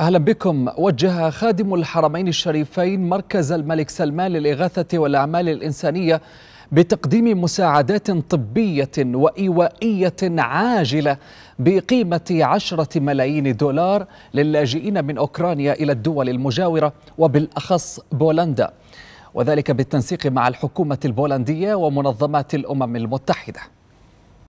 أهلا بكم وجه خادم الحرمين الشريفين مركز الملك سلمان للإغاثة والأعمال الإنسانية بتقديم مساعدات طبية وإيوائية عاجلة بقيمة عشرة ملايين دولار للاجئين من أوكرانيا إلى الدول المجاورة وبالأخص بولندا وذلك بالتنسيق مع الحكومة البولندية ومنظمات الأمم المتحدة